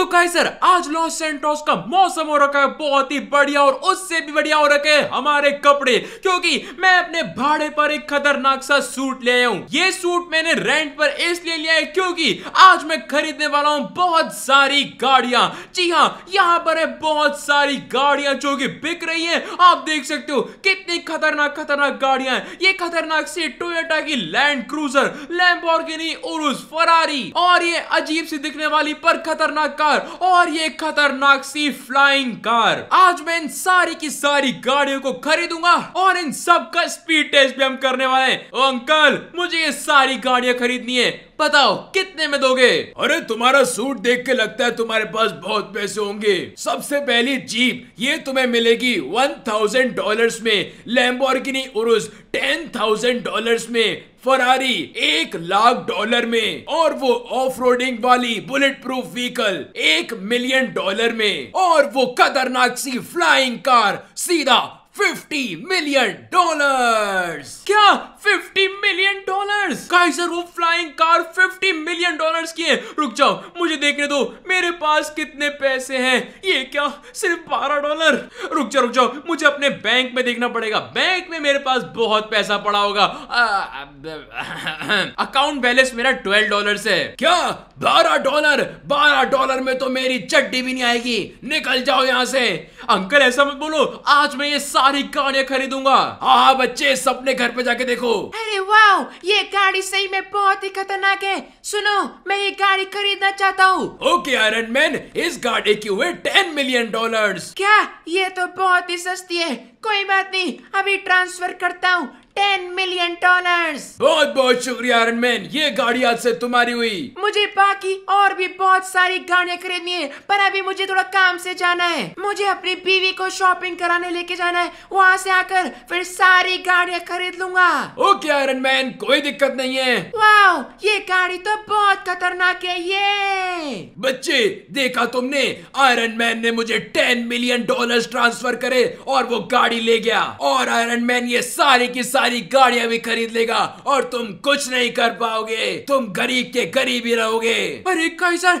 तो काय सर आज लॉस सेंटोस का मौसम हो रखा है बहुत ही बढ़िया और उससे भी बढ़िया हो रखे हैं हमारे कपड़े क्योंकि मैं अपने भाड़े पर एक खतरनाक सा सूट ले आया हूँ ये सूट मैंने रेंट पर इसलिए लिया है क्योंकि आज मैं खरीदने वाला हूँ बहुत सारी गाड़िया जी हाँ यहाँ पर है बहुत सारी गाड़िया जो की बिक रही है आप देख सकते हो कितनी खतरनाक खतरनाक गाड़िया है ये खतरनाक सी टोयटा की Land Cruiser Lamborghini Urus Ferrari और ये अजीब सी दिखने वाली पर खतरनाक कार और ये खतरनाक सी फ्लाइंग कार आज मैं इन सारी की सारी गाड़ियों को खरीदूंगा और इन सब का स्पीड टेस्ट भी हम करने वाले हैं अंकल मुझे ये सारी गाड़ियां खरीदनी है बताओ कितने में दोगे अरे तुम्हारा सूट देख के लगता है तुम्हारे पास बहुत पैसे होंगे सबसे पहली जीप ये तुम्हें मिलेगी वन थाउजेंड डॉलर में Lamborghini Urus ten thousand dollar में फरारी एक लाख डॉलर में और वो ऑफ रोडिंग वाली बुलेट प्रूफ व्हीकल एक मिलियन डॉलर में और वो खतरनाक सी फ्लाइंग कार सीधा 50 मिलियन डॉलर्स क्या 50 मिलियन डॉलर्स गाइस सर वो फ्लाइंग कार 50 मिलियन डॉलर्स की है रुक जाओ मुझे देखने दो मेरे पास कितने पैसे हैं ये क्या सिर्फ 12 डॉलर रुक जाओ रुक जाओ मुझे अपने बैंक में देखना पड़ेगा बैंक में मेरे पास बहुत पैसा पड़ा होगा अकाउंट बैलेंस मेरा 12 डॉलर है क्या 12 डॉलर 12 डॉलर में तो मेरी चड्डी भी नहीं आएगी निकल जाओ यहाँ से अंकल ऐसा मत बोलो आज मैं ये सारी गाड़ियां खरीदूंगा हाँ, हाँ बच्चे सपने घर पे जाके देखो हो अरे वाह ये गाड़ी सही में बहुत ही खतरनाक है सुनो मैं ये गाड़ी खरीदना चाहता हूँ ओके आयरन मैन इस गाड़ी की हुए टेन मिलियन डॉलर क्या ये तो बहुत ही सस्ती है कोई बात नहीं अभी ट्रांसफर करता हूँ टेन मिलियन डॉलर्स बहुत बहुत शुक्रिया आयरन मैन ये गाड़ी आज से तुम्हारी हुई मुझे बाकी और भी बहुत सारी गाड़ियाँ खरीदनी है पर अभी मुझे थोड़ा काम से जाना है मुझे अपनी बीवी को शॉपिंग कराने लेके जाना है वहाँ से आकर फिर सारी गाड़ियाँ खरीद लूंगा ओके आयरन मैन कोई दिक्कत नहीं है वाह ये गाड़ी तो बहुत खतरनाक है ये बच्चे देखा तुमने आयरन मैन ने मुझे टेन मिलियन डॉलर ट्रांसफर करे और वो गाड़ी ले गया और आयरन मैन ये सारी की सारी सारी गाड़िया भी खरीद लेगा और तुम कुछ नहीं कर पाओगे तुम गरीब के गरीब ही रहोगे अरे कई सर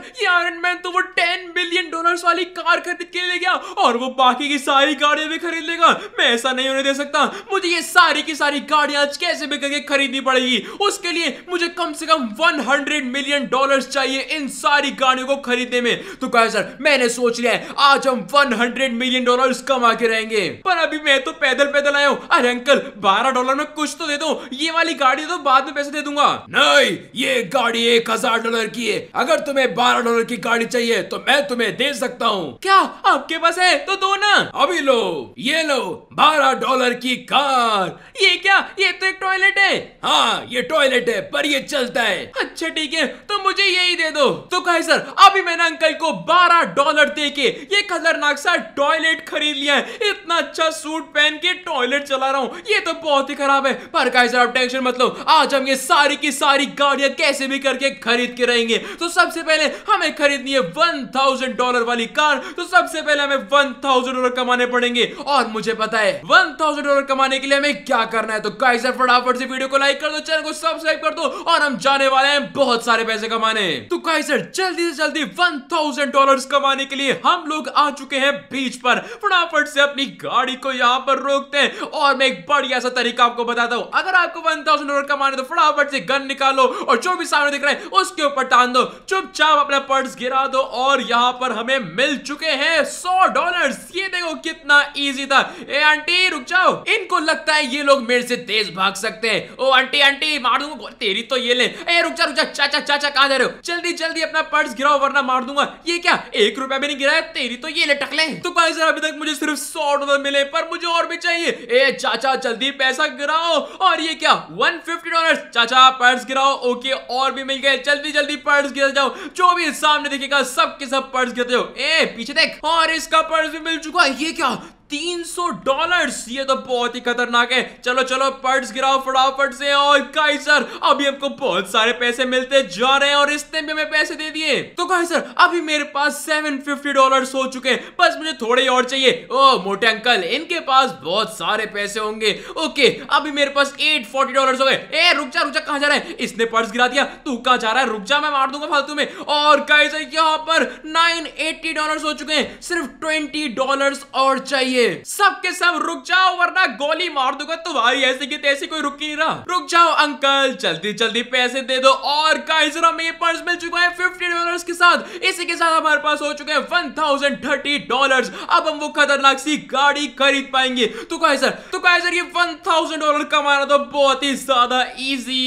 तो वो टेन बिलियन डॉलर वाली कार खरीद के ले गया और वो बाकी की सारी गाड़िया भी खरीद लेगा मैं ऐसा नहीं होने दे सकता मुझे ये सारी की सारी आज कैसे भी करके खरीदनी पड़ेगी उसके लिए मुझे कम से कम वन हंड्रेड मिलियन डॉलर चाहिए इन सारी गाड़ियों को खरीदने में तो कहा सर मैंने सोच लिया है आज हम वन हंड्रेड मिलियन डॉलर कमा के रहेंगे पर अभी मैं तो पैदल पैदल आया हूँ अरे अंकल बारह डॉलर डॉलर में कुछ तो दे दो ये वाली गाड़ी तो बाद में पैसे दे दूंगा नहीं ये गाड़ी एक हजार डॉलर की है अगर तुम्हें बारह डॉलर की गाड़ी चाहिए तो मैं तुम्हें दे सकता हूँ क्या आपके पास है तो दो ना अभी लो ये लो बारह डॉलर की कार ये क्या ये तो एक टॉयलेट है हाँ ये टॉयलेट है पर ये चलता है अच्छा ठीक है तो मुझे यही दे दो तो कहे सर अभी मैंने अंकल को बारह डॉलर दे के ये खतरनाक सा टॉयलेट खरीद लिया है इतना अच्छा सूट पहन के टॉयलेट चला रहा हूँ ये तो बहुत ही खराब है पर गाइस आप टेंशन मत लो आज हम ये सारी की सारी गाड़ियां कैसे भी करके खरीद के रहेंगे तो सबसे पहले हमें खरीदनी है वन थाउजेंड डॉलर वाली कार तो सबसे पहले हमें वन थाउजेंड डॉलर कमाने पड़ेंगे और मुझे पता है वन थाउजेंड डॉलर कमाने के लिए हमें क्या करना है तो गाइस फटाफट से वीडियो को लाइक कर दो चैनल को सब्सक्राइब कर दो और हम जाने वाले हैं बहुत सारे पैसे कमाने तो गाइस जल्दी से जल्दी वन थाउजेंड डॉलर कमाने के लिए हम लोग आ चुके हैं बीच पर फटाफट से अपनी गाड़ी को यहाँ पर रोकते हैं और मैं एक बढ़िया सा तरीका आपको बताता हूँ अगर आपको वन थाउजेंड डॉलर कमाने तो फटाफट से गन निकालो और जो भी सामने दिख रहा है उसके ऊपर टान दो चुपचाप अपना पर्स गिरा दो और यहाँ पर हमें मिल चुके हैं सौ डॉलर हो कितना इजी था ए आंटी रुक जाओ इनको लगता है ये लोग मेरे से तेज भाग सकते हैं ओ आंटी आंटी मार दूंगा तेरी तो ये ले ए रुक जा रुक जा चाचा चाचा कहां जा रहे हो जल्दी जल्दी अपना पर्स गिराओ वरना मार दूंगा ये क्या एक रुपया भी नहीं गिराया तेरी तो ये ले टकले तो भाई साहब अभी तक मुझे सिर्फ सौ डॉलर मिले पर मुझे और भी चाहिए ए चाचा जल्दी पैसा गिराओ और ये क्या वन फिफ्टी डॉलर चाचा पर्स गिराओ ओके और भी मिल गए जल्दी जल्दी पर्स गिर जाओ जो भी सामने देखेगा सब के सब पर्स गिरते हो ए पीछे देख और इसका पर्स भी मिल चुका ये क्या 300 डॉलर्स ये तो बहुत ही खतरनाक है चलो चलो पर्स गिराओ फटाफट से और गाई सर अभी हमको बहुत सारे पैसे मिलते जा रहे हैं और इसने भी हमें पैसे दे दिए तो गाई सर अभी मेरे पास 750 डॉलर्स हो चुके हैं बस मुझे थोड़े और चाहिए ओ मोटे अंकल इनके पास बहुत सारे पैसे होंगे ओके अभी मेरे पास फोर्टी डॉलर हो गए ए रुक जा रुक जा कहा जा रहा है इसने पर्स गिरा दिया तू कहा जा रहा है रुक जा मैं मार दूंगा फालतू में और सर यहाँ पर नाइन डॉलर्स हो चुके हैं सिर्फ ट्वेंटी डॉलर्स और चाहिए चाहिए सबके सब रुक जाओ वरना गोली मार दूंगा तुम्हारी ऐसे की तैसे कोई रुक ही रहा रुक जाओ अंकल जल्दी जल्दी पैसे दे दो और पर्स मिल चुका है फिफ्टी डॉलर के साथ इसी के साथ हमारे पास हो चुके हैं वन थाउजेंड थर्टी डॉलर अब हम वो खतरनाक सी गाड़ी खरीद पाएंगे तो कहे सर तो कहे सर ये वन थाउजेंड डॉलर कमाना तो बहुत ही ज्यादा इजी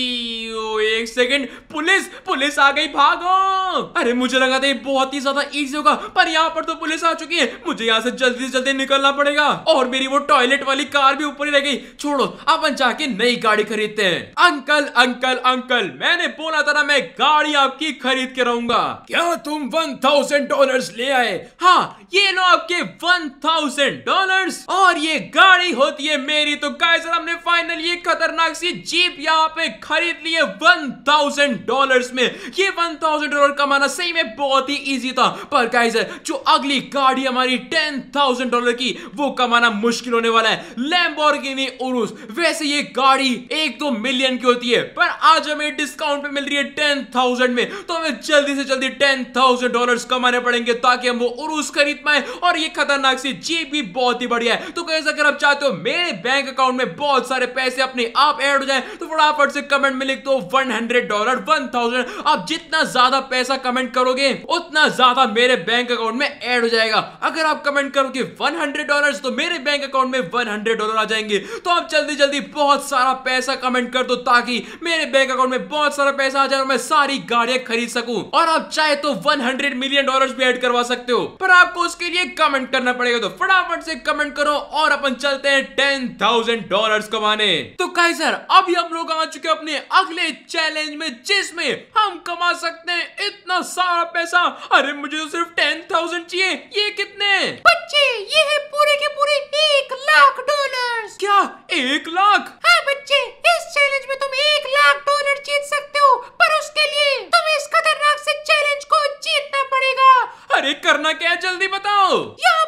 एक सेकंड पुलिस पुलिस आ गई भागो अरे मुझे लगा था ये बहुत ही ज्यादा इजी होगा पर यहाँ पर तो पुलिस आ चुकी है मुझे यहाँ से जल्दी जल्दी निकलना पड़ेगा और मेरी वो टॉयलेट वाली कार भी ऊपर ही रह गई छोड़ो अपन जाके नई गाड़ी खरीदते हैं अंकल अंकल अंकल मैंने बोला था ना मैं गाड़ी आपकी खरीद के रहूंगा क्या तुम वन थाउजेंड डॉलर ले आए हाँ ये लो आपके वन थाउजेंड डॉलर और ये गाड़ी होती है मेरी तो गाय सर हमने फाइनल ये खतरनाक सी जीप यहाँ पे खरीद लिए वन थाउजेंड डॉलर में ये वन थाउजेंड डॉलर कमाना सही में बहुत ही इजी था पर गाय जो अगली गाड़ी हमारी टेन थाउजेंड डॉलर की वो कमाना मुश्किल होने वाला है लैम्बोर्गिनी उरुस वैसे ये गाड़ी एक दो मिलियन की होती है पर आज हमें डिस्काउंट पे मिल रही है टेन थाउजेंड में तो हमें जल्दी से जल्दी टेन थाउजेंड डॉलर कमाने पड़ेंगे ताकि हम वो उरुस खरीद पाए और ये खतरनाक सी जीप भी बहुत ही बढ़िया है तो कैसे अगर आप चाहते हो मेरे बैंक अकाउंट में बहुत सारे पैसे अपने आप एड हो जाए तो फटाफट से कमेंट में लिख दो one hundred dollar one thousand आप जितना ज्यादा पैसा कमेंट करोगे उतना ज्यादा मेरे बैंक अकाउंट में एड हो जाएगा अगर आप कमेंट करोगे वन हंड्रेड डॉलर डॉलर्स तो मेरे बैंक अकाउंट में वन हंड्रेड डॉलर आ जाएंगे तो आप जल्दी जल्दी बहुत सारा पैसा कमेंट कर दो ताकि मेरे बैंक अकाउंट में बहुत सारा पैसा आ जाए और मैं सारी गाड़ियां खरीद सकूं और आप चाहे तो वन हंड्रेड मिलियन डॉलर भी एड करवा सकते हो पर आपको उसके लिए कमेंट करना पड़ेगा तो फटाफट से कमेंट करो और अपन चलते हैं टेन थाउजेंड डॉलर कमाने तो कहीं सर अभी हम लोग आ चुके अपने अगले चैलेंज में जिसमें हम कमा सकते हैं इतना सारा पैसा अरे मुझे तो सिर्फ टेन थाउजेंड चाहिए ये कितने बच्चे ये है पूरे पूरी की एक लाख डॉलर क्या एक लाख हाँ बच्चे इस चैलेंज में तुम एक लाख डॉलर जीत सकते हो पर उसके लिए तुम इस खतरनाक से चैलेंज को जीतना पड़ेगा अरे करना क्या जल्दी बताओ यार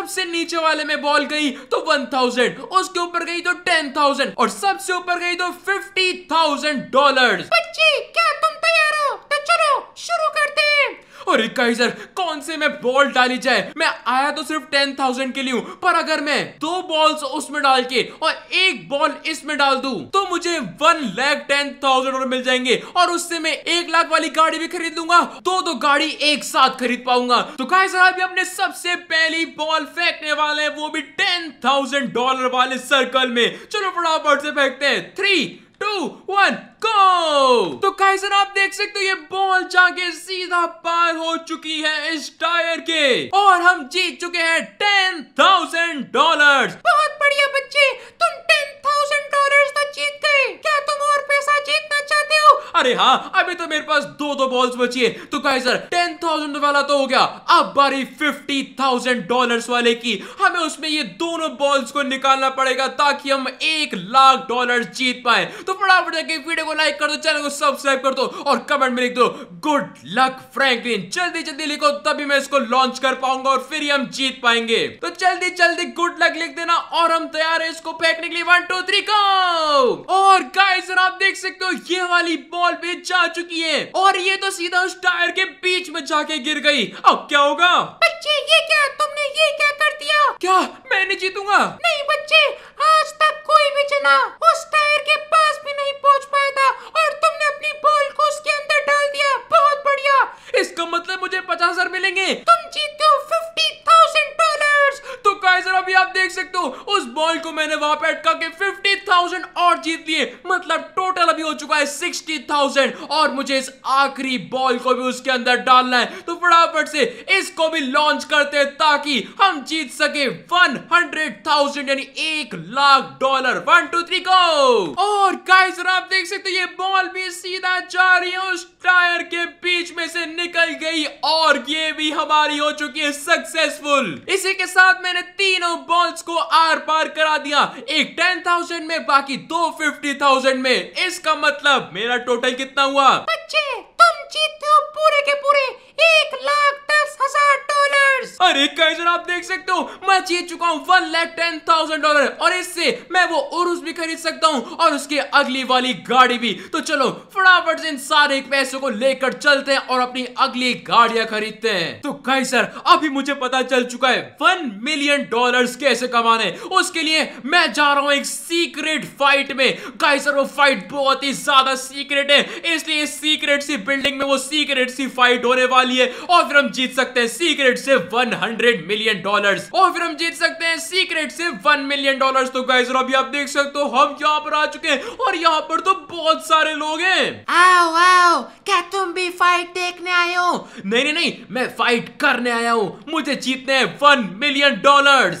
सबसे नीचे वाले में बॉल गई तो वन थाउजेंड उसके ऊपर गई तो टेन थाउजेंड और सबसे ऊपर गई तो फिफ्टी थाउजेंड डॉलर क्या तुम तैयार हो तो चलो शुरू करते हैं और से मैं बॉल डाली जाए मैं आया तो सिर्फ टेन थाउजेंड के लिए हूँ पर अगर मैं दो बॉल्स उसमें डाल के और एक बॉल इसमें डाल दू तो मुझे वन लैख टेन थाउजेंड और मिल जाएंगे और उससे मैं एक लाख वाली गाड़ी भी खरीद लूंगा तो दो गाड़ी एक साथ खरीद पाऊंगा तो गाय साहब भी अपने सबसे पहली बॉल फेंकने वाले वो भी टेन थाउजेंड डॉलर वाले सर्कल में चलो फटाफट से फेंकते हैं थ्री टू वन गो तो काइसन आप देख सकते हो ये बॉल जाके सीधा पार हो चुकी है इस टायर के और हम जीत चुके हैं टेन थाउजेंड डॉलर बहुत बढ़िया बच्चे तुम टेन थाउजेंड डॉलर तो जीत गए क्या तुम और पैसा जीतना चाहते हो अरे हाँ अभी तो मेरे पास दो दो बॉल्स बची है तो सर टेन थाउजेंड वाला तो हो गया अब बारी फिफ्टी थाउजेंड डॉलर वाले की हमें उसमें ये दोनों बॉल्स को निकालना पड़ेगा ताकि हम एक लाख डॉलर जीत पाए तो फटाफट जाके वीडियो को लाइक कर दो चैनल को सब्सक्राइब कर दो और कमेंट में लिख दो गुड लक फ्रैंकलिन जल्दी जल्दी लिखो तभी मैं इसको लॉन्च कर पाऊंगा और फिर ही हम जीत पाएंगे तो जल्दी जल्दी गुड लक लिख देना और हम तैयार है इसको फेंकने के लिए वन टू थ्री को और गाइस आप देख सकते हो ये वाली बॉल भी जा चुकी है और ये तो सीधा उस टायर के बीच में जाके गिर गई अब क्या होगा बच्चे ये क्या तुमने ये क्या कर दिया क्या मैं नहीं जीतूंगा नहीं बच्चे आज तक कोई भी उस टायर के पास भी नहीं पहुंच पाया था और तुमने अपनी बॉल को उसके अंदर डाल दिया बहुत बढ़िया इसका मतलब मुझे पचास हजार मिलेंगे तुम जीते हो फिफ्टी थाउजेंड डॉलर तो काइजर अभी आप देख सकते हो उस बॉल को मैंने वहां पे अटका के फिफ्टी थाउजेंड और जीत लिए मतलब टोटल अभी हो चुका है सिक्सटी थाउजेंड और मुझे इस आखिरी बॉल को भी उसके अंदर डालना है तो फटाफट से इसको भी लॉन्च करते हैं ताकि हम जीत सके वन हंड्रेड थाउजेंड यानी एक lakh dollar one two three को और गाइस और आप देख सकते ये बॉल भी सीधा जा रही है उस टायर के बीच में से निकल गई और ये भी हमारी हो चुकी है सक्सेसफुल इसी के साथ मैंने तीनों बॉल्स को आर पार करा दिया एक टेन थाउजेंड में बाकी दो फिफ्टी थाउजेंड में इसका मतलब मेरा टोटल कितना हुआ बच्चे तुम जीते हो पूरे के पूरे एक लाख दस हजार डॉलर अरे कैसे आप देख सकते हो मैं जीत चुका हूँ one lakh ten thousand dollar और पैसे से मैं वो उर्स भी खरीद सकता हूँ और उसके अगली वाली गाड़ी भी तो चलो फटाफट से इन सारे पैसों को लेकर चलते हैं और अपनी अगली गाड़ियां खरीदते हैं तो कई सर अभी मुझे पता चल चुका है वन मिलियन डॉलर कैसे कमाने उसके लिए मैं जा रहा हूँ एक सीक्रेट फाइट में कई सर वो फाइट बहुत ही ज्यादा सीक्रेट है इसलिए इस सीक्रेट सी बिल्डिंग में वो सीक्रेट सी फाइट होने वाली है और फिर हम जीत सकते हैं सीक्रेट से वन मिलियन डॉलर और फिर हम जीत सकते हैं सीक्रेट से वन मिलियन डॉलर तो गाइस और अभी आप देख सकते हो हम यहाँ पर आ चुके हैं और यहाँ पर तो बहुत सारे लोग हैं आओ आओ क्या तुम भी फाइट देखने आए हो नहीं नहीं नहीं मैं फाइट करने आया हूँ मुझे जीतने हैं वन मिलियन डॉलर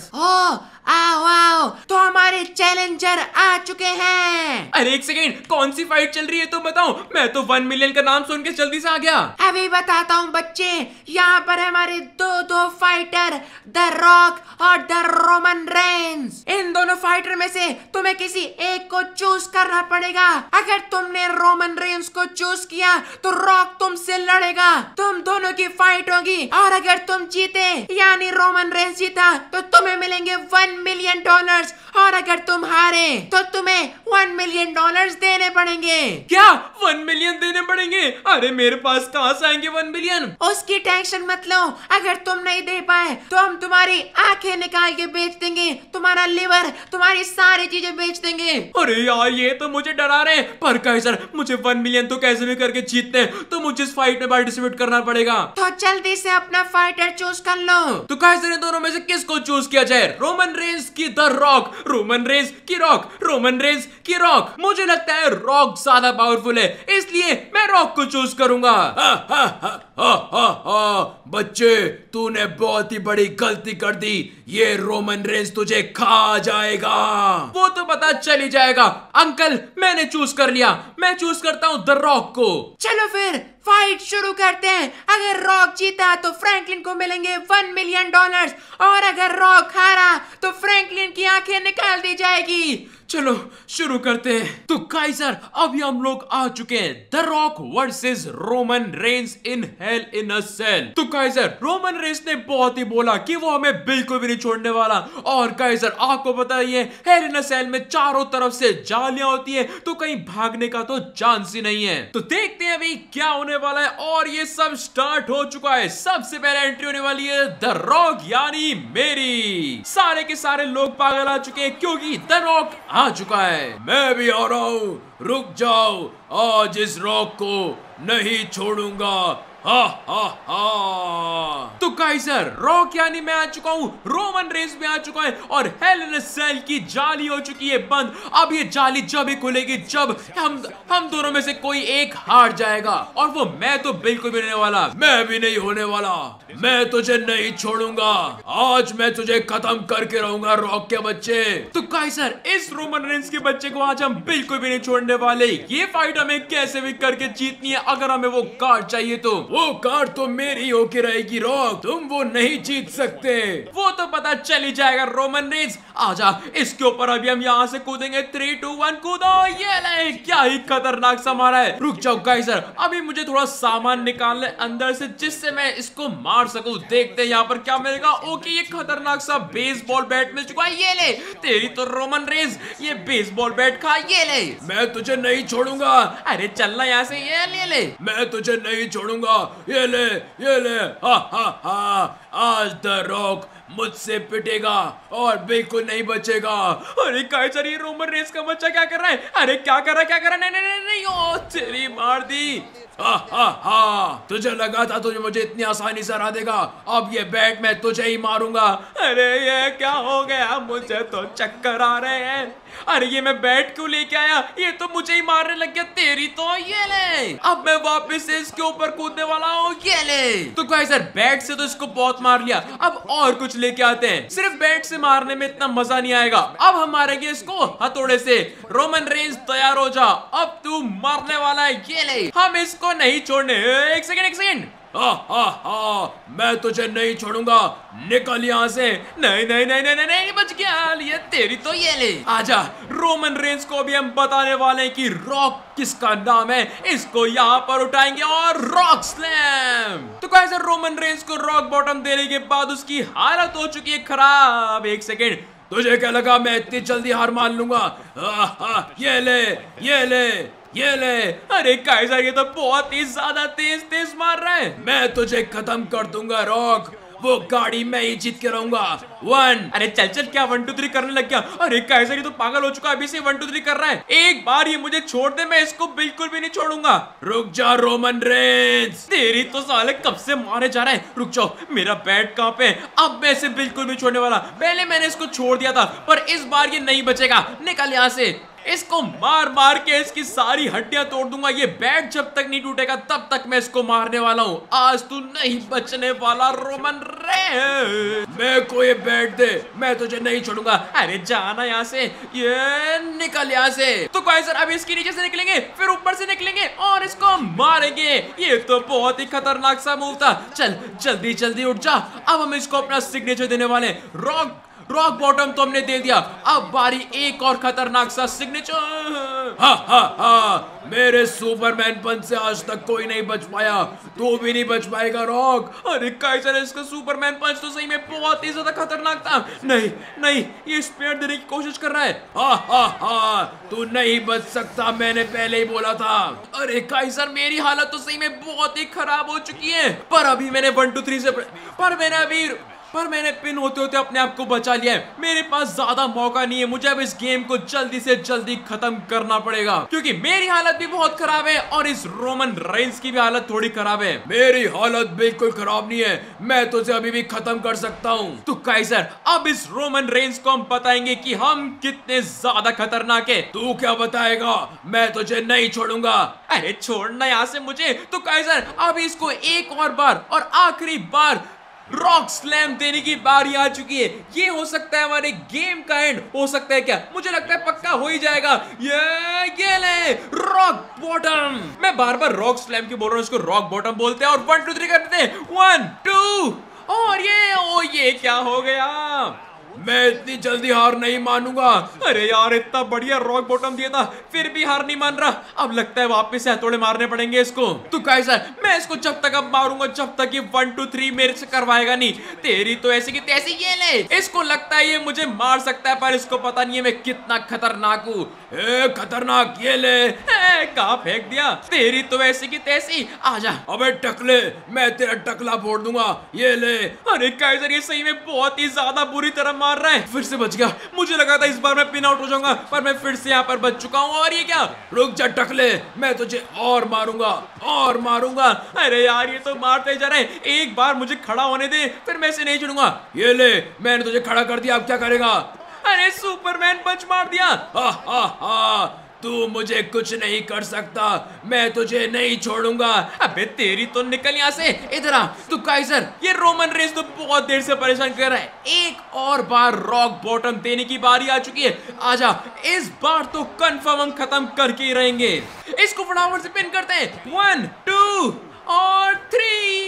आओ आओ तो हमारे चैलेंजर आ चुके हैं अरे एक सेकेंड कौन सी फाइट चल रही है तो बताओ मैं तो वन मिलियन का नाम सुन के जल्दी से आ गया अभी बताता हूँ बच्चे यहाँ पर हमारे दो दो फाइटर द रॉक और द रोमन रेंस इन दोनों फाइटर में से तुम्हें किसी एक को चूज करना पड़ेगा अगर तुमने रोमन रेंस को चूज किया तो रॉक तुमसे लड़ेगा तुम दोनों की फाइट होगी और अगर तुम जीते यानी रोमन रेंस जीता तो तुम्हें मिलेंगे वन मिलियन डॉलर्स और अगर तुम हारे तो तुम्हें वन मिलियन डॉलर्स देने पड़ेंगे क्या वन मिलियन देने पड़ेंगे अरे मेरे पास कहाँ से आएंगे वन मिलियन उसकी टेंशन मत लो अगर तुम नहीं दे पाए तो हम तुम्हारी आंखें निकाल के बेच देंगे तुम्हारा लिवर तुम्हारी सारी चीजें बेच देंगे अरे यार ये तो मुझे डरा रहे पर कहे सर मुझे वन मिलियन तो कैसे भी करके जीतते तो मुझे इस फाइट में पार्टिसिपेट करना पड़ेगा तो जल्दी से अपना फाइटर चूज कर लो तो कहे सर दोनों में से किसको चूज किया जाए रोमन रे रेंज की द रॉक रोमन रेंज की रॉक रोमन रेंज की रॉक मुझे लगता है रॉक ज्यादा पावरफुल है इसलिए मैं रॉक को चूज करूंगा हा, हा, हा, बच्चे तूने बहुत ही बड़ी गलती कर दी ये रोमन रेंज तुझे खा जाएगा वो तो पता चली जाएगा अंकल मैंने चूज कर लिया मैं चूज करता हूँ द रॉक को चलो फिर फाइट शुरू करते हैं अगर रॉक जीता तो फ्रैंकलिन को मिलेंगे वन मिलियन डॉलर्स और अगर रॉक हारा तो फ्रैंकलिन की आंखें निकाल दी जाएगी चलो शुरू करते हैं तो काइजर अभी हम लोग आ चुके हैं the Rock versus Roman Reigns in Hell in a Cell तो काइजर रोमन रेंस ने बहुत ही बोला कि वो हमें बिल्कुल भी नहीं छोड़ने वाला और काइजर आपको बताइए हेल इन अ सेल में चारों तरफ से जालियां होती है तो कहीं भागने का तो चांस ही नहीं है तो देखते हैं अभी क्या होने वाला है और ये सब स्टार्ट हो चुका है सबसे पहले एंट्री होने वाली है द रॉक यानी मेरी सारे के सारे लोग पागल आ चुके हैं क्योंकि द रॉक आ चुका है मैं भी आ रहा हूँ रुक जाओ आज इस रॉक को नहीं छोड़ूंगा तो काइजर रॉ के आने आ चुका हूं रोमन रेस में आ चुका है और हेल इन सेल की जाली हो चुकी है बंद अब ये जाली जब ही खुलेगी जब हम हम दोनों में से कोई एक हार जाएगा और वो मैं तो बिल्कुल भी नहीं वाला मैं भी नहीं होने वाला मैं तुझे नहीं छोड़ूंगा आज मैं तुझे खत्म करके रहूंगा रॉक के बच्चे तो सर इस रोमन रेंस के बच्चे को आज हम बिल्कुल भी नहीं छोड़ने वाले ये फाइट हमें कैसे भी करके जीतनी है अगर हमें वो कार चाहिए तो वो कार तो मेरी होके रहेगी रॉक तुम वो नहीं जीत सकते वो तो पता चल ही जाएगा रोमन रेस आजा इसके ऊपर अभी हम यहाँ से कूदेंगे थ्री टू वन कूदो ये ले क्या ही खतरनाक सामान है रुक जाओ गाइस सर अभी मुझे थोड़ा सामान निकाल ले अंदर से जिससे मैं इसको मार सकू देखते यहाँ पर क्या मिलेगा ओके ये खतरनाक सा बॉल बैट मिल चुका ये ले तेरी तो रोमन रेस ये बॉल बैट खा ये ले मैं तुझे नहीं छोड़ूंगा अरे चलना यहाँ से ये ले ले मैं तुझे नहीं छोड़ूंगा ये ले ये ले हा हा हा आज द रॉक मुझसे पिटेगा और बिल्कुल नहीं बचेगा अरे का रोमन रेस का बच्चा क्या कर रहा है अरे क्या कर रहा है क्या कर रहा है नहीं नहीं नहीं, नहीं ओ तेरी मार दी हा हा हा तुझे लगा था तुझे मुझे इतनी आसानी से हरा देगा अब ये बैट मैं तुझे ही मारूंगा अरे ये क्या हो गया मुझे तो चक्कर आ रहे हैं अरे ये मैं बैट क्यों लेके आया ये तो मुझे ही मारने लग गया तेरी तो ये ले अब मैं वापस से इसके ऊपर कूदने वाला हूँ ये ले तो क्या सर बैट से तो इसको बहुत मार लिया अब और कुछ लेके आते हैं सिर्फ बैट से मारने में इतना मजा नहीं आएगा अब हम मारेंगे इसको हथोड़े से रोमन रेंज तैयार हो जा अब तू मारने वाला है ये ले हम इसको नहीं छोड़ने एक सेकेंड एक सेकेंड हा हा मैं तुझे नहीं छोड़ूंगा निकल यहाँ से नहीं नहीं नहीं नहीं नहीं, बच गया ये तेरी तो ये ले आजा रोमन रेंज को भी हम बताने वाले हैं कि रॉक किसका नाम है इसको यहाँ पर उठाएंगे और रॉक स्लैम तो कैसे रोमन रेंज को रॉक बॉटम देने के बाद उसकी हालत हो चुकी है खराब एक सेकेंड तुझे क्या लगा मैं इतनी जल्दी हार मान लूंगा आ, आ, ये ले ये ले ये ले अरे काइजर ये तो बहुत ही ज्यादा तेज तेज मार रहे हैं मैं तुझे खत्म कर दूंगा रॉक वो गाड़ी मैं ही जीत के रहूंगा वन अरे चल चल क्या वन टू थ्री करने लग गया अरे कैसे ये तो पागल हो चुका है अभी से वन टू थ्री कर रहा है एक बार ये मुझे छोड़ दे मैं इसको बिल्कुल भी नहीं छोड़ूंगा रुक जा रोमन रेंज तेरी तो साले कब से मारे जा रहे हैं रुक जाओ मेरा बैट कहाँ पे अब मैं इसे बिल्कुल भी छोड़ने वाला पहले मैंने इसको छोड़ दिया था पर इस बार ये नहीं बचेगा निकल यहाँ से इसको मार मार के इसकी सारी हड्डियां तोड़ दूंगा ये बैट जब तक नहीं टूटेगा तब तक मैं इसको मारने वाला हूँ आज तू नहीं बचने वाला रोमन रे मैं को ये बैट दे मैं तुझे नहीं छोड़ूंगा अरे जाना यहाँ से ये निकल यहाँ से तो कोई सर अभी इसके नीचे से निकलेंगे फिर ऊपर से निकलेंगे और इसको मारेंगे ये तो बहुत ही खतरनाक सा मूव था चल जल्दी जल्दी उठ जा अब हम इसको अपना सिग्नेचर देने वाले रॉक रॉक बॉटम तो हमने दे दिया अब बारी एक और खतरनाक सा सिग्नेचर हा हा हा मेरे सुपरमैन पन से आज तक कोई नहीं बच पाया तो भी नहीं बच पाएगा रॉक अरे काइजर इसका सुपरमैन पंच तो सही में बहुत ही ज्यादा खतरनाक था नहीं नहीं ये स्पेयर देने की कोशिश कर रहा है हा हा हा तू नहीं बच सकता मैंने पहले ही बोला था अरे काइजर मेरी हालत तो सही में बहुत ही खराब हो चुकी है पर अभी मैंने वन टू थ्री से पर मैंने अभी पर मैंने पिन होते होते अपने आप को बचा लिया है मेरे पास ज्यादा मौका नहीं है मुझे अब इस गेम को जल्दी से जल्दी खत्म करना पड़ेगा क्योंकि मेरी हालत भी बहुत खराब है और इस रोमन रेंस की भी हालत थोड़ी खराब है मेरी हालत बिल्कुल खराब नहीं है मैं तो उसे अभी भी खत्म कर सकता हूँ तो काइसर अब इस रोमन रेंस को हम बताएंगे की कि हम कितने ज्यादा खतरनाक है तू क्या बताएगा मैं तुझे नहीं छोड़ूंगा अरे छोड़ना यहाँ से मुझे तो काइसर अब इसको एक और बार और आखिरी बार रॉक स्लैम देने की बारी आ चुकी है ये हो सकता है हमारे गेम का एंड हो सकता है क्या मुझे लगता है पक्का हो ही जाएगा ये ये ले रॉक बॉटम मैं बार बार रॉक स्लैम की बोल रहा हूँ इसको रॉक बॉटम बोलते हैं और वन टू थ्री करते हैं वन टू और ये ओ ये क्या हो गया मैं इतनी जल्दी हार नहीं मानूंगा अरे यार इतना बढ़िया रॉक बॉटम दिया था फिर भी हार नहीं मान रहा अब लगता है वापस है मारने पड़ेंगे इसको तो कैसा मैं इसको जब तक अब मारूंगा जब तक ये वन टू थ्री मेरे से करवाएगा नहीं तेरी तो ऐसी की तैसी ये ले इसको लगता है ये मुझे मार सकता है पर इसको पता नहीं है मैं कितना खतरनाक हूँ खतरनाक ये ले कहा फेंक दिया तेरी तो ऐसी की तैसी जा अबे टकले मैं तेरा टकला फोड़ दूंगा ये ले अरे काइजर ये सही में बहुत ही ज्यादा बुरी तरह मार रहा है फिर से बच गया मुझे लगा था इस बार मैं पिन आउट हो जाऊंगा पर मैं फिर से यहाँ पर बच चुका हूँ और ये क्या रुक जा टकले मैं तुझे और मारूंगा और मारूंगा अरे यार ये तो मारते जा रहे हैं एक बार मुझे खड़ा होने दे फिर मैं इसे नहीं छुड़ूंगा ये ले मैंने तुझे खड़ा कर दिया अब क्या करेगा अरे सुपरमैन पंच मार दिया हा हा हा तू मुझे कुछ नहीं कर सकता मैं तुझे नहीं छोड़ूंगा अबे तेरी तो निकल यहाँ से इधर आ तू काइजर ये रोमन रेस तो बहुत देर से परेशान कर रहा है एक और बार रॉक बॉटम देने की बारी आ चुकी है आजा इस बार तो कंफर्म हम खत्म करके ही रहेंगे इसको फटाफट से पिन करते हैं वन टू और थ्री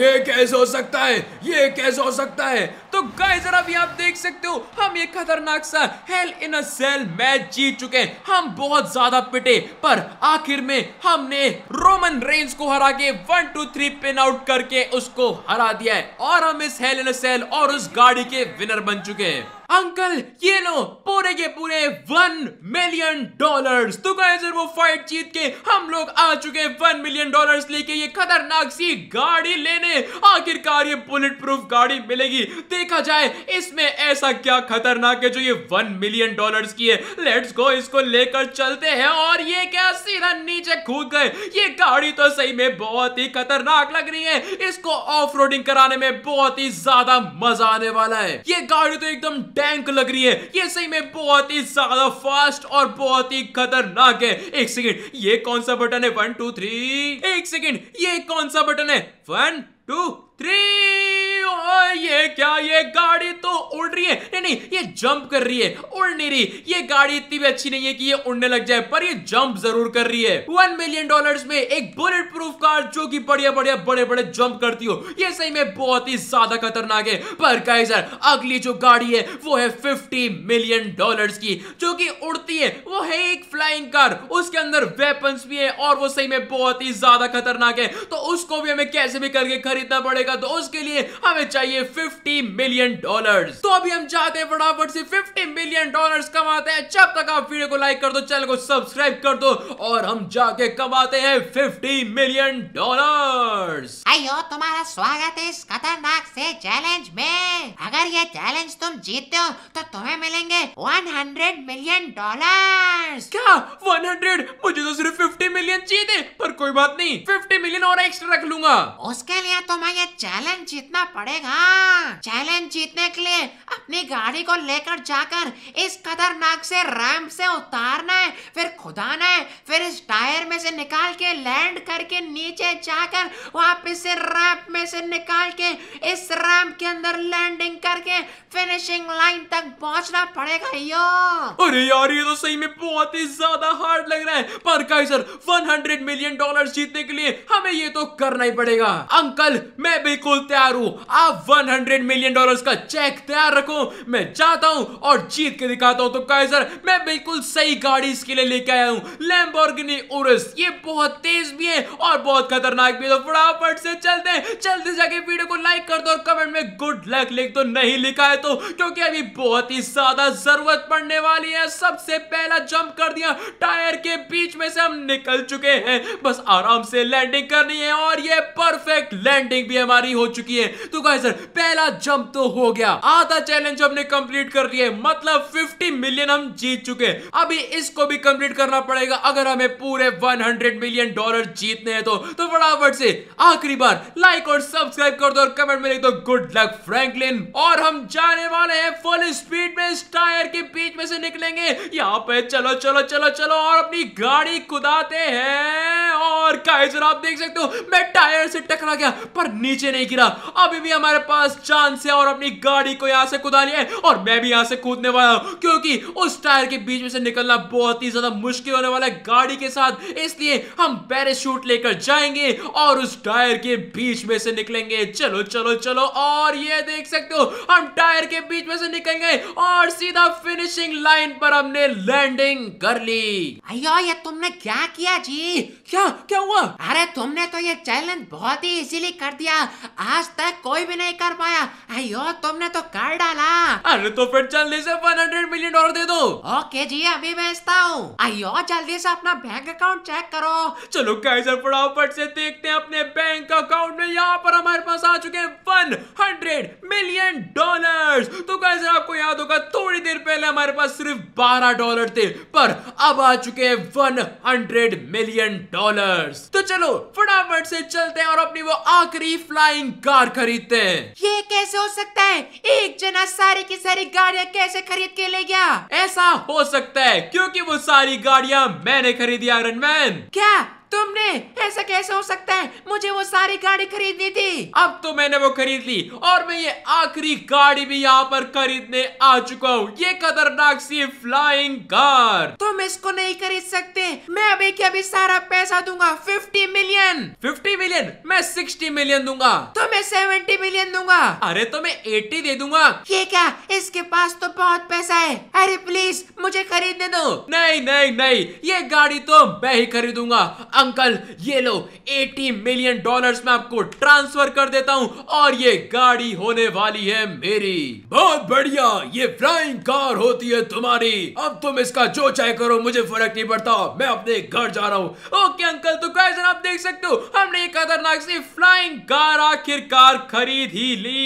ये कैसे हो सकता है ये कैसे हो सकता है तो गाइस और अभी आप देख सकते हो हम ये खतरनाक सा Hell in a Cell match जीत चुके हैं हम बहुत ज्यादा पिटे पर आखिर में हमने रोमन रेंज को हरा के one two three pin out करके उसको हरा दिया है और हम इस हेल इन अ सेल और उस गाड़ी के विनर बन चुके हैं अंकल ये लो पूरे के पूरे वन मिलियन डॉलर्स तो गाइस वो फाइट जीत के हम लोग आ चुके वन मिलियन डॉलर्स लेके ये खतरनाक सी गाड़ी लेने आखिरकार ये बुलेट प्रूफ गाड़ी मिलेगी देखा जाए इसमें ऐसा क्या खतरनाक है जो ये वन मिलियन डॉलर्स की है लेट्स गो इसको लेकर चलते हैं और ये क्या सीधा नीचे कूद गए ये गाड़ी तो सही में बहुत ही खतरनाक लग रही है इसको ऑफ कराने में बहुत ही ज्यादा मजा आने वाला है ये गाड़ी तो एकदम टैंक लग रही है ये सही में बहुत ही ज्यादा फास्ट और बहुत ही खतरनाक है एक सेकेंड ये कौन सा बटन है वन टू थ्री एक सेकेंड ये कौन सा बटन है वन टू थ्री ये क्या ये गाड़ी तो उड़ रही है नहीं नहीं ये जंप कर रही है उड़ नहीं रही ये गाड़ी इतनी भी अच्छी नहीं है कि ये उड़ने लग जाए पर ये जंप जरूर कर रही है वन मिलियन डॉलर्स में एक बुलेट प्रूफ कार जो कि बढ़िया बढ़िया बड़े बड़े जंप करती हो ये सही में बहुत ही ज्यादा खतरनाक है पर कैसर अगली जो गाड़ी है वो है फिफ्टी मिलियन डॉलर की जो की उड़ती है वो है एक फ्लाइंग कार उसके अंदर वेपन भी है और वो सही में बहुत ही ज्यादा खतरनाक है तो उसको भी हमें कैसे भी करके खरीदना पड़ेगा तो उसके लिए हमें हमें चाहिए 50 मिलियन डॉलर्स तो अभी हम चाहते हैं फटाफट से 50 मिलियन डॉलर्स कमाते हैं जब तक आप वीडियो को लाइक कर दो चैनल को सब्सक्राइब कर दो और हम जाके कमाते हैं 50 मिलियन डॉलर्स आइयो तुम्हारा स्वागत है इस खतरनाक से चैलेंज में अगर ये चैलेंज तुम जीतते हो तो तुम्हें मिलेंगे 100 मिलियन डॉलर्स क्या 100 मुझे तो सिर्फ 50 मिलियन चाहिए पर कोई बात नहीं 50 मिलियन और एक्स्ट्रा रख लूंगा उसके लिए तुम्हें ये चैलेंज जीतना पड़ेगा पड़ेगा चैलेंज जीतने के लिए अपनी गाड़ी को लेकर जाकर इस खतरनाक से रैंप से उतारना है फिर खुदाना है फिर इस टायर में से निकाल के लैंड करके नीचे जाकर वापस से रैंप में से निकाल के इस रैंप के अंदर लैंडिंग करके फिनिशिंग लाइन तक पहुंचना पड़ेगा यो अरे यार ये तो सही में बहुत ही ज्यादा हार्ड लग रहा है पर काइसर 100 मिलियन डॉलर जीतने के लिए हमें ये तो करना ही पड़ेगा अंकल मैं बिल्कुल तैयार हूँ आप 100 मिलियन डॉलर्स का चेक तैयार रखो मैं जाता हूं और जीत के दिखाता हूं तो काइजर मैं बिल्कुल सही गाड़ी इसके लिए लेके आया हूं लैम्बोर्गिनी उरस ये बहुत तेज भी है और बहुत खतरनाक भी है तो फटाफट से चलते हैं चलते जाके वीडियो को लाइक कर दो और कमेंट में गुड लक लिख दो नहीं लिखा है तो क्योंकि अभी बहुत ही ज्यादा जरूरत पड़ने वाली है सबसे पहला जंप कर दिया टायर के बीच में से हम निकल चुके हैं बस आराम से लैंडिंग करनी है और ये परफेक्ट लैंडिंग भी हमारी हो चुकी है तो तो गाइस पहला जंप तो हो गया आधा चैलेंज हमने कंप्लीट कर लिए मतलब 50 मिलियन हम जीत चुके अभी इसको भी कंप्लीट करना पड़ेगा अगर हमें पूरे 100 मिलियन डॉलर जीतने हैं तो तो फटाफट से आखिरी बार लाइक और सब्सक्राइब कर दो और कमेंट में लिख दो गुड लक फ्रैंकलिन और हम जाने वाले हैं फुल स्पीड में इस टायर के बीच में से निकलेंगे यहाँ पे चलो चलो चलो चलो और अपनी गाड़ी कुदाते हैं और आप देख सकते हो मैं टायर से टकरा गया पर नीचे नहीं गिरा अभी भी अभी हमारे पास चांस है और अपनी गाड़ी को यहाँ से कुदानी है और मैं भी यहाँ से कूदने वाला हूँ क्योंकि उस टायर के बीच में से निकलना बहुत ही ज्यादा मुश्किल होने वाला है गाड़ी के साथ इसलिए हम पैराशूट लेकर जाएंगे और उस टायर के बीच में से निकलेंगे चलो चलो चलो और ये देख सकते हो हम टायर के बीच में से निकलेंगे और सीधा फिनिशिंग लाइन पर हमने लैंडिंग कर ली अयो ये तुमने क्या किया जी क्या क्या हुआ अरे तुमने तो ये चैलेंज बहुत ही इजीली कर दिया आज तक कोई कोई भी नहीं कर पाया अयो तुमने तो कर डाला अरे तो फिर जल्दी से 100 मिलियन डॉलर दे दो ओके जी अभी भेजता हूँ अयो जल्दी से अपना बैंक अकाउंट चेक करो चलो कैसे फटाफट से देखते हैं अपने बैंक अकाउंट में यहाँ पर हमारे पास आ चुके वन हंड्रेड मिलियन डॉलर तो कैसे आपको याद होगा थोड़ी देर पहले हमारे पास सिर्फ बारह डॉलर थे पर अब आ चुके हैं वन हंड्रेड मिलियन डॉलर तो चलो फटाफट से चलते हैं और अपनी वो आखिरी फ्लाइंग कार खरीद खरीदते हैं ये कैसे हो सकता है एक जना सारी की सारी गाड़ियाँ कैसे खरीद के ले गया ऐसा हो सकता है क्योंकि वो सारी गाड़ियाँ मैंने खरीदी आयरन मैन क्या तुमने ऐसा कैसे हो सकता है मुझे वो सारी गाड़ी खरीदनी थी अब तो मैंने वो खरीद ली और मैं ये आखिरी गाड़ी भी यहाँ पर खरीदने आ चुका हूँ ये खतरनाक सी फ्लाइंग कार तुम इसको नहीं खरीद सकते मैं अभी के अभी सारा पैसा दूंगा फिफ्टी मिलियन फिफ्टी मिलियन मैं सिक्सटी मिलियन दूंगा तो मैं सेवेंटी मिलियन दूंगा अरे तो मैं एट्टी दे दूंगा ये क्या इसके पास तो बहुत पैसा है अरे प्लीज मुझे खरीदने दो नहीं नहीं नहीं ये गाड़ी तो मैं ही खरीदूंगा अंकल ये लो 80 मिलियन डॉलर्स में आपको ट्रांसफर कर देता हूँ और ये गाड़ी होने वाली है मेरी बहुत बढ़िया ये फ्लाइंग कार होती है तुम्हारी अब तुम इसका जो चाहे करो मुझे फर्क नहीं पड़ता मैं अपने घर जा रहा हूँ ओके अंकल तो गाइस आप देख सकते हो हमने एक खतरनाक सी फ्लाइंग कार आखिरकार खरीद ही ली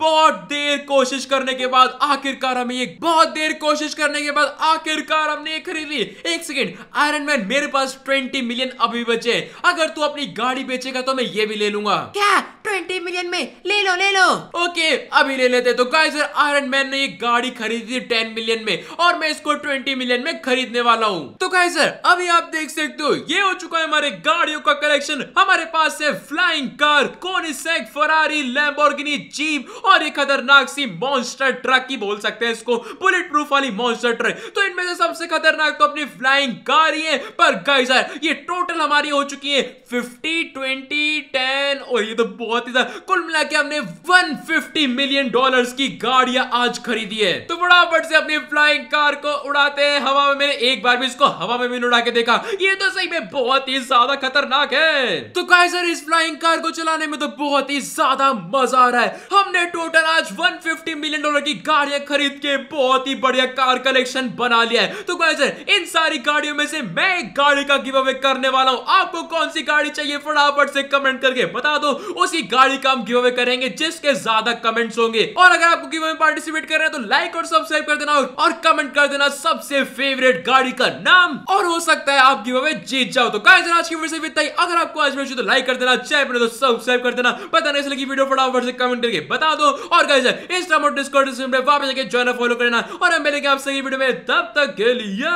बहुत देर कोशिश करने के बाद आखिरकार हमें ये बहुत देर कोशिश करने के बाद आखिरकार हमने ये खरीद ली एक सेकेंड आयरन मैन मेरे पास ट्वेंटी मिलियन अभी बचे अगर तू अपनी गाड़ी बेचेगा तो मैं ये भी ले लूंगा क्या ट्वेंटी मिलियन में ले लो ले लो ओके अभी ले लेते तो गाइस आयरन मैन ने एक गाड़ी खरीदी थी टेन मिलियन में और मैं इसको ट्वेंटी मिलियन में खरीदने वाला हूँ तो गाइस अभी आप देख सकते हो ये हो चुका है हमारे गाड़ियों का कलेक्शन हमारे पास है flying car Koenigsegg Ferrari Lamborghini jeep और एक खतरनाक सी मॉन्स्टर ट्रक की बोल सकते हैं इसको बुलेट प्रूफ वाली मॉन्स्टर ट्रक तो इनमें से सबसे खतरनाक तो अपनी फ्लाइंग कार ही है पर गाइस ये टोटल टोटल हमारी हो चुकी है फिफ्टी ट्वेंटी टेन और ये तो बहुत ही ज्यादा कुल मिला के हमने वन फिफ्टी मिलियन डॉलर की गाड़ियां आज खरीदी है तो फटाफट से अपनी फ्लाइंग कार को उड़ाते हैं हवा में मैंने एक बार भी इसको हवा में भी उड़ा के देखा ये तो सही में बहुत ही ज्यादा खतरनाक है तो सर इस फ्लाइंग कार को चलाने में तो बहुत ही ज्यादा मजा आ रहा है हमने टोटल आज 150 मिलियन डॉलर की गाड़ियां खरीद के बहुत ही बढ़िया कार कलेक्शन बना लिया है तो सर इन सारी गाड़ियों में से मैं एक गाड़ी का गिव अवे करने वाला वाला हूँ आपको कौन सी गाड़ी चाहिए फटाफट से कमेंट करके बता दो उसी गाड़ी का हम गिव अवे करेंगे जिसके ज्यादा कमेंट्स होंगे और अगर आपको गिव अवे पार्टिसिपेट कर रहे हैं तो लाइक और सब्सक्राइब कर देना और कमेंट कर देना सबसे फेवरेट गाड़ी का नाम और हो सकता है आप गिव अवे जीत जाओ तो गाइस आज की वीडियो से ही अगर आपको आज वीडियो तो लाइक कर देना चैनल पर तो सब्सक्राइब कर देना पता नहीं लगी वीडियो फटाफट से कमेंट करके बता दो और गाइस इंस्टाग्राम और डिस्कॉर्ड पे वापस जाके ज्वाइन और फॉलो करना और हम मिलेंगे आपसे सही वीडियो में तब तक के लिए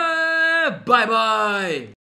बाय बाय